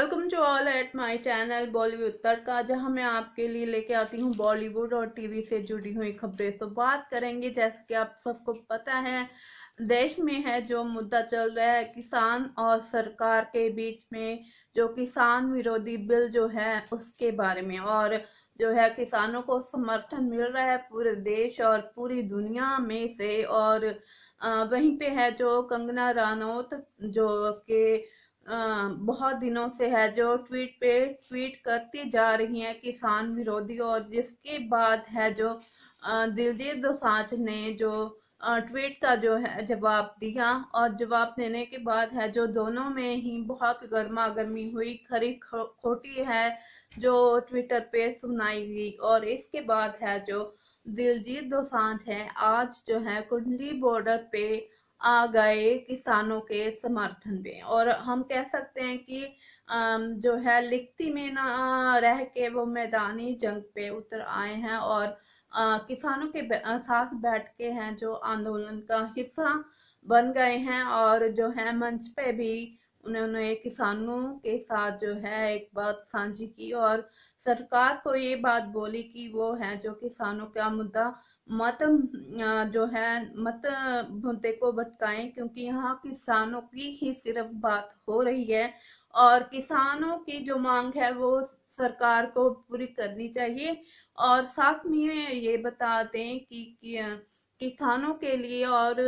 welcome to all at my channel Bollywood Tadka जहां मैं आपके लिए लेके आती हूं बॉलीवुड और टीवी से जुड़ी हुई खबरें तो बात करेंगे जैसे कि आप सबको पता है देश में है जो मुद्दा चल रहा है किसान और सरकार के बीच में जो किसान विरोधी बिल जो है उसके बारे में और जो है किसानों को समर्थन मिल रहा है पूरे देश और पूरी दुनिया में से और वहीं पे है जो कंगना रानौत जो के बहुत दिनों से है जो ट्वीट पे ट्वीट करती जा रही है किसान विरोधी और जिसके बाद है जो दिलजीत दोसांझ ने जो ट्वीट का जो है जवाब दिया और जवाब देने के बाद है जो दोनों में ही बहुत गर्मा गर्मी हुई खरी खोटी है जो ट्विटर पे सुनाई गई और इसके बाद है जो दिलजीत दोसांझ है आज जो है कुंडली बॉर्डर पे आ गए किसानों के समर्थन में और हम कह सकते हैं कि जो है लिखती में ना रह के वो मैदानी जंग पे उतर आए हैं और किसानों के साथ बैठ के हैं जो आंदोलन का हिस्सा बन गए हैं और जो है मंच पे भी उन्होंने किसानों के साथ जो है एक बात साझी की और सरकार को ये बात बोली कि वो है जो किसानों का मुद्दा मत जो है मत मुद्दे को भटकाएं क्योंकि यहाँ किसानों की ही सिर्फ बात हो रही है और किसानों की जो मांग है वो सरकार को पूरी करनी चाहिए और साथ में ये बता दें कि किसानों के लिए और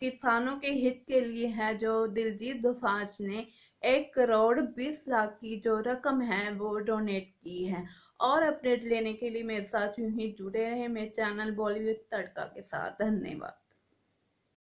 किसानों के हित के लिए है जो दिलजीत दोसांझ ने एक करोड़ बीस लाख की जो रकम है वो डोनेट की है और अपडेट लेने के लिए मेरे साथ यूं ही जुड़े रहे मेरे चैनल बॉलीवुड तड़का के साथ धन्यवाद